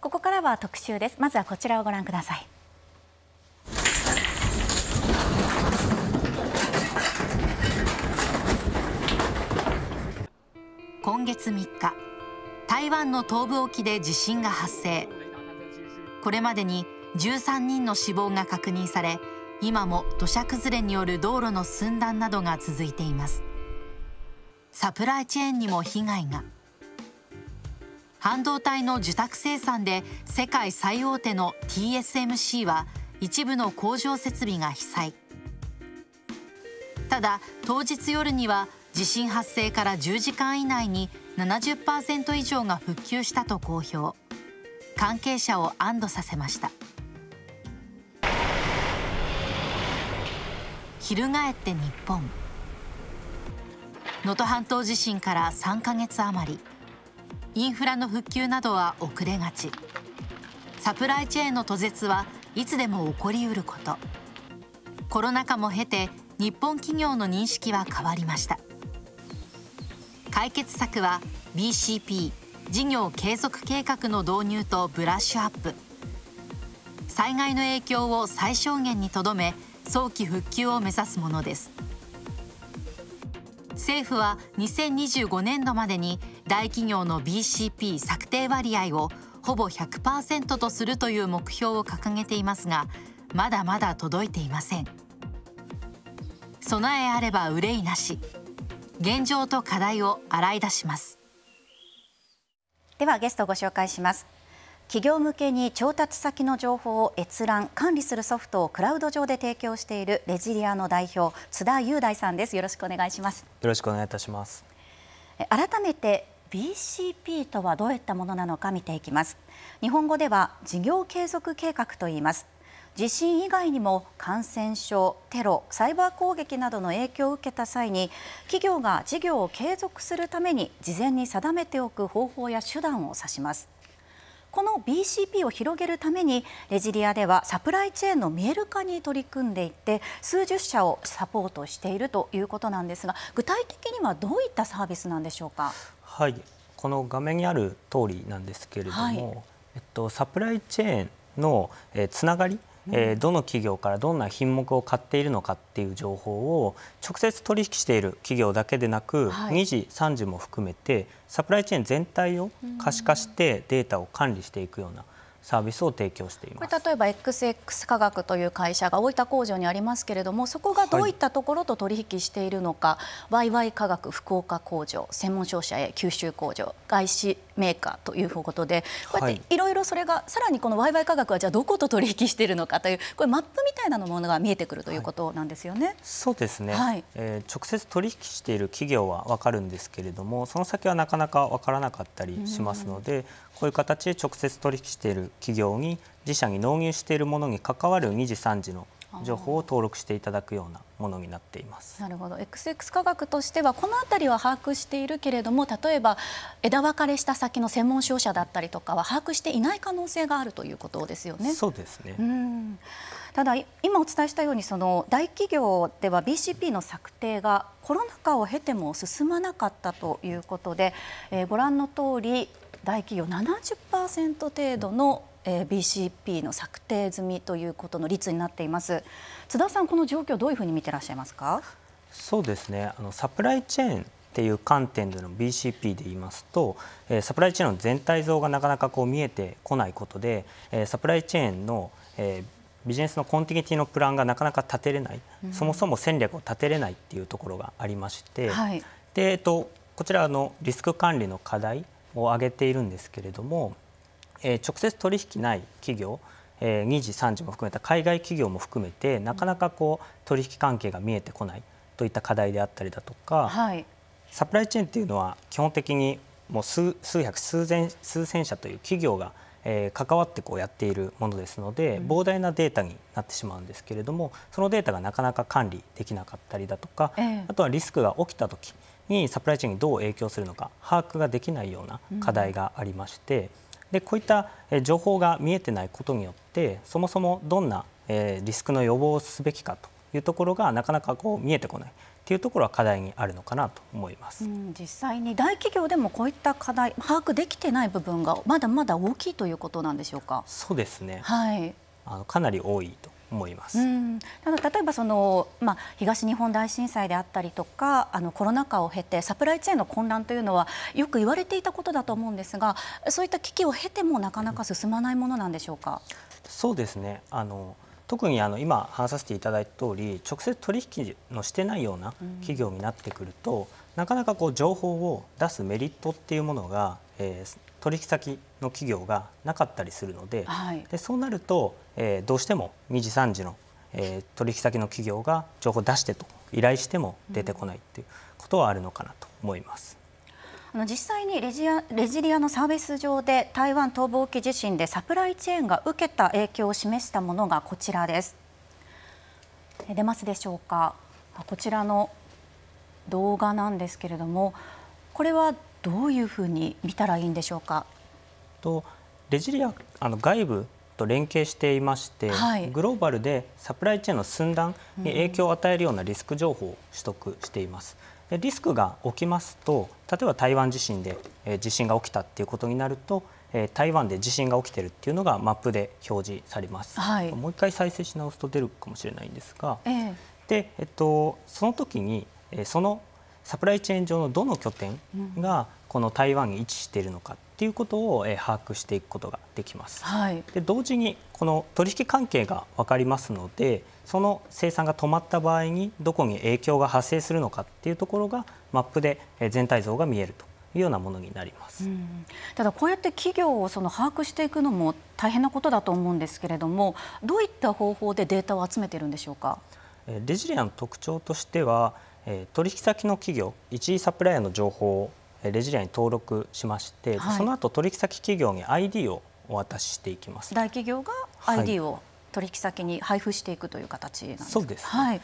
ここからは特集ですまずはこちらをご覧ください今月3日台湾の東部沖で地震が発生これまでに13人の死亡が確認され今も土砂崩れによる道路の寸断などが続いていますサプライチェーンにも被害が。半導体の受託生産で世界最大手の TSMC は一部の工場設備が被災ただ当日夜には地震発生から10時間以内に70%以上が復旧したと公表関係者を安堵させました翻って日本能登半島地震から3か月余りインフラの復旧などは遅れがちサプライチェーンの途絶はいつでも起こりうることコロナ禍も経て日本企業の認識は変わりました解決策は BCP 事業継続計画の導入とブラッシュアップ災害の影響を最小限にとどめ早期復旧を目指すものです政府は2025年度までに大企業の BCP 策定割合をほぼ100%とするという目標を掲げていますがまだまだ届いていません備えあれば憂いなし現状と課題を洗い出しますではゲストご紹介します企業向けに調達先の情報を閲覧管理するソフトをクラウド上で提供しているレジリアの代表津田雄大さんですよろしくお願いしますよろしくお願いいたします改めて BCP とはどういったものなのか見ていきます日本語では事業継続計画と言います地震以外にも感染症、テロ、サイバー攻撃などの影響を受けた際に企業が事業を継続するために事前に定めておく方法や手段を指しますこの BCP を広げるためにレジリアではサプライチェーンの見える化に取り組んでいって数十社をサポートしているということなんですが具体的にはどういったサービスなんでしょうかはいこの画面にある通りなんですけれども、はい、えっと、サプライチェーンの、えー、つながり、えー、どの企業からどんな品目を買っているのかっていう情報を直接取引している企業だけでなく、はい、2時3時も含めてサプライチェーン全体を可視化してデータを管理していくようなサービスを提供していますこれ例えば XX 科学という会社が大分工場にありますけれどもそこがどういったところと取引しているのか、はい、YY 科学福岡工場専門商社へ九州工場外資メーカーということでこうやっていろいろそれがさらにこの売イ価格はじゃあどこと取引しているのかというこれマップみたいなものが見えてくるということなんですよね。はい、そうですね、はい、えー、直接取引している企業は分かるんですけれどもその先はなかなか分からなかったりしますので、こういう形で直接取引している企業に自社に納入しているものに関わる2次3次の情報を登録していただくようなものになっていますなるほど XX 科学としてはこの辺りは把握しているけれども例えば枝分かれした先の専門商社だったりとかは把握していない可能性があるということですよね。そうですねただ今お伝えしたようにその大企業では BCP の策定がコロナ禍を経ても進まなかったということで、えー、ご覧の通り大企業70%程度のえー、BCP の策定済みということの率になっています津田さん、この状況どういうふうに見てらっしゃいますかそうですねあのサプライチェーンっていう観点での BCP で言いますと、えー、サプライチェーンの全体像がなかなかこう見えてこないことで、えー、サプライチェーンの、えー、ビジネスのコンティニティのプランがなかなか立てれない、うん、そもそも戦略を立てれないっていうところがありまして、はい、でえっと、こちらのリスク管理の課題を挙げているんですけれどもえー、直接取引ない企業、えー、2次3次も含めた海外企業も含めてなかなかこう取引関係が見えてこないといった課題であったりだとか、はい、サプライチェーンっていうのは基本的にもう数数百数千数千社という企業がえー、関わってこうやっているものですので、膨大なデータになってしまうんですけれどもそのデータがなかなか管理できなかったりだとか、えー、あとはリスクが起きた時にサプライチェーンにどう影響するのか把握ができないような課題がありまして、でこういった情報が見えてないことによってそもそもどんなリスクの予防をすべきかというところがなかなかこう見えてこないというところは課題にあるのかなと思います、うん、実際に大企業でもこういった課題把握できてない部分がまだまだ大きいということなんでしょうかそうですね、はい、あのかなり多いと思います。ただ例えばそのまあ東日本大震災であったりとかあのコロナ禍を経てサプライチェーンの混乱というのはよく言われていたことだと思うんですが、そういった危機を経てもなかなか進まないものなんでしょうか。そうですね。あの特にあの今話させていただいた通り直接取引のしてないような企業になってくると、うん、なかなかこう情報を出すメリットっていうものが、えー、取引先の企業がなかったりするのではい、でそうなると、えー、どうしても2時3時の、えー、取引先の企業が情報を出してと依頼しても出てこないっていうことはあるのかなと思います。あの実際にレジアレジリアのサービス上で台湾東部沖地震でサプライチェーンが受けた影響を示したものがこちらです。出ますでしょうか。こちらの動画なんですけれども、これはどういうふうに見たらいいんでしょうか。とレジリアあの外部と連携していまして、はい、グローバルでサプライチェーンの寸断に影響を与えるようなリスク情報を取得しています。でリスクが起きますと例えば台湾地震で、えー、地震が起きたっていうことになると、えー、台湾で地震が起きてるっていうのがマップで表示されます。はい、もう一回再生し直すと出るかもしれないんですが、えー、でえっとその時に、えー、そのサプライチェーン上のどの拠点がこの台湾に位置しているのかということを、えー、把握していくことができます。はい、で同時にこの取引関係が分かりますのでその生産が止まった場合にどこに影響が発生するのかっていうところがマップで、えー、全体像が見えるというようなものになります、うん、ただこうやって企業をその把握していくのも大変なことだと思うんですけれどもどういった方法でデータを集めているんでしょうかえレジリアの特徴としては取引先の企業一時サプライヤーの情報レジリアに登録しまして、はい、その後取引先企業に ID をお渡ししていきます大企業が ID を取引先に配布していくという形なんです、はい、そうです、ね、はい、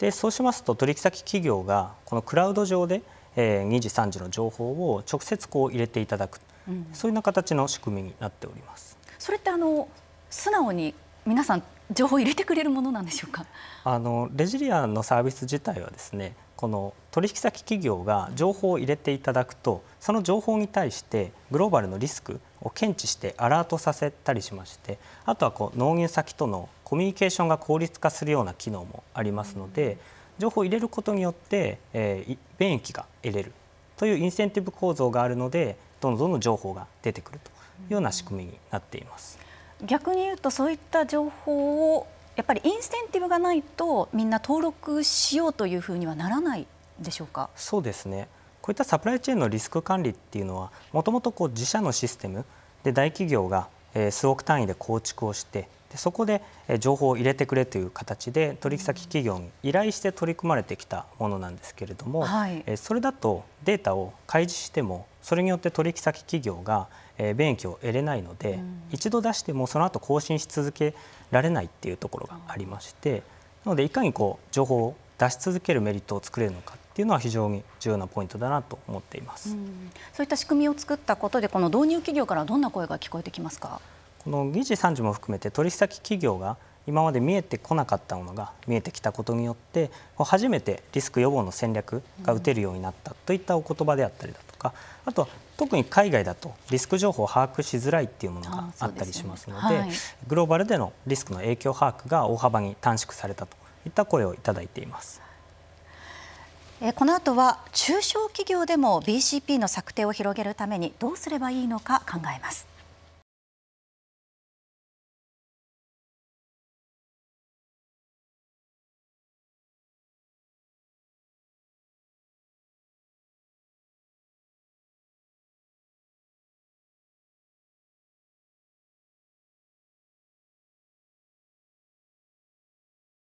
でそうしますと取引先企業がこのクラウド上で、えー、2時3時の情報を直接こう入れていただく、うん、そういうよ形の仕組みになっておりますそれってあの素直に皆さん情報を入れてくれるものなんでしょうかあのレジリアンのサービス自体はですねこの取引先企業が情報を入れていただくとその情報に対してグローバルのリスクを検知してアラートさせたりしましてあとはこう納入先とのコミュニケーションが効率化するような機能もありますので情報を入れることによって、えー、便益が得れるというインセンティブ構造があるのでどんどんどん情報が出てくるというような仕組みになっています。逆に言うとそういった情報をやっぱりインセンティブがないとみんな登録しようというふうにはならないでしょうかそうですねこういったサプライチェーンのリスク管理っていうのはもともと自社のシステムで大企業が数億単位で構築をしてでそこで情報を入れてくれという形で取引先企業に依頼して取り組まれてきたものなんですけれども、はい、それだとデータを開示してもそれによって取引先企業が便益を得れないので、うん、一度出してもその後更新し続けられないっていうところがありまして、なのでいかにこう情報を出し続けるメリットを作れるのかっていうのは非常に重要なポイントだなと思っています、うん、そういった仕組みを作ったことでこの導入企業からどんな声が聞こえてきますか。この議事参事も含めて取引先企業が今まで見えてこなかったものが見えてきたことによって初めてリスク予防の戦略が打てるようになったといったお言葉であったりだとかあとは特に海外だとリスク情報を把握しづらいっていうものがあったりしますので、ねはい、グローバルでのリスクの影響把握が大幅に短縮されたといった声をいただいています。この後は中小企業でも BCP の策定を広げるためにどうすればいいのか考えます。